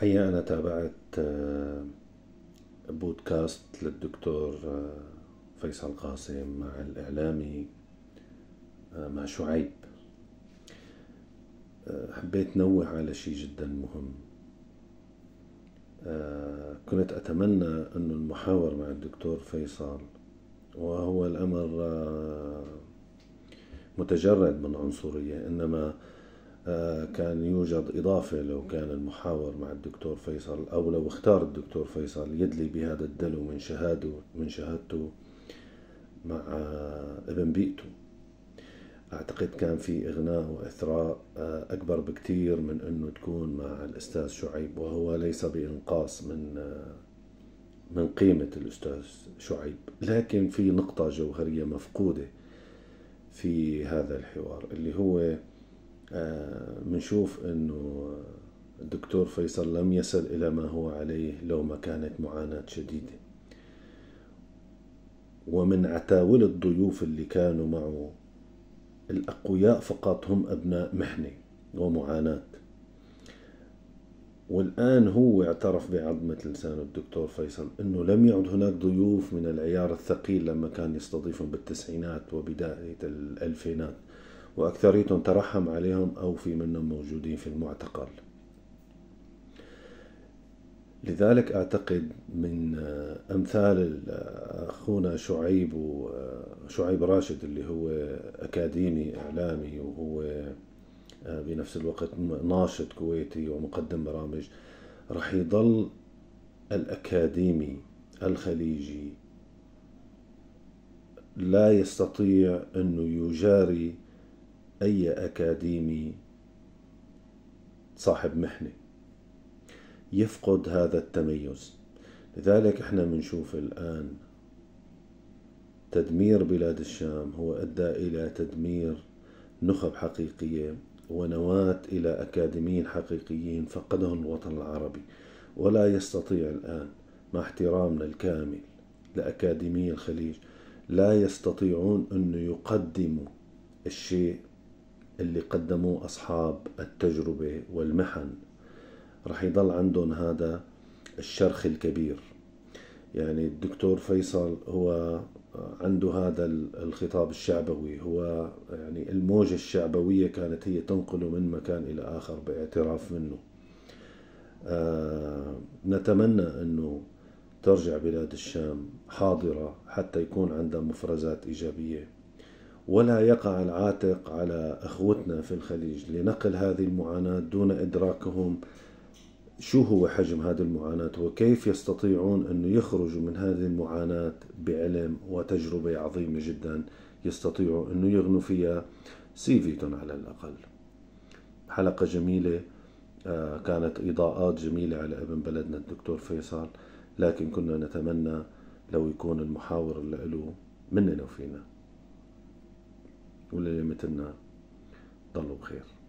الحقيقة أنا تابعت آه، بودكاست للدكتور آه، فيصل قاسم مع الإعلامي آه، مع شعيب حبيت نوه على شيء جدا مهم كنت أتمنى أنه المحاور مع الدكتور فيصل وهو الأمر متجرد من عنصرية إنما آه، كان يوجد إضافة لو كان المحاور مع الدكتور فيصل أو لو اختار الدكتور فيصل يدلي بهذا الدلو من شهاده من شهادته مع آه، ابن بيئته أعتقد كان في إغناء وإثراء آه، أكبر بكتير من أنه تكون مع الأستاذ شعيب وهو ليس بإنقاص من من قيمة الأستاذ شعيب لكن في نقطة جوهرية مفقودة في هذا الحوار اللي هو بنشوف آه، انه الدكتور فيصل لم يصل الى ما هو عليه لو ما كانت معاناة شديدة ومن عتاول الضيوف اللي كانوا معه الأقوياء فقط هم أبناء محنة ومعاناة والآن هو اعترف بعظمة لسانه الدكتور فيصل أنه لم يعد هناك ضيوف من العيار الثقيل لما كان يستضيفهم بالتسعينات وبداية الألفينات وأكثريتهم ترحم عليهم أو في منهم موجودين في المعتقل لذلك أعتقد من أمثال أخونا شعيب وشعيب راشد اللي هو أكاديمي إعلامي وهو آه، بنفس الوقت ناشط كويتي ومقدم برامج رح يضل الأكاديمي الخليجي لا يستطيع أنه يجاري أي أكاديمي صاحب محنة يفقد هذا التميز لذلك احنا بنشوف الآن تدمير بلاد الشام هو أدى إلى تدمير نخب حقيقية ونواة إلى أكاديميين حقيقيين فقدهم الوطن العربي ولا يستطيع الآن مع احترامنا الكامل لأكاديمي الخليج لا يستطيعون أن يقدموا الشيء اللي قدموه أصحاب التجربة والمحن رح يضل عندهم هذا الشرخ الكبير يعني الدكتور فيصل هو عنده هذا الخطاب الشعبوي هو يعني الموجة الشعبوية كانت هي تنقله من مكان إلى آخر باعتراف منه آه نتمنى أنه ترجع بلاد الشام حاضرة حتى يكون عندها مفرزات إيجابية ولا يقع العاتق على اخوتنا في الخليج لنقل هذه المعاناه دون ادراكهم شو هو حجم هذه المعاناه وكيف يستطيعون ان يخرجوا من هذه المعاناه بعلم وتجربه عظيمه جدا يستطيعوا انه يغنوا فيها سيفيتهم على الاقل حلقه جميله آه، كانت اضاءات جميله على ابن بلدنا الدكتور فيصل لكن كنا نتمنى لو يكون المحاور اللي له مننا وفينا ولا يمتنا ضلوا بخير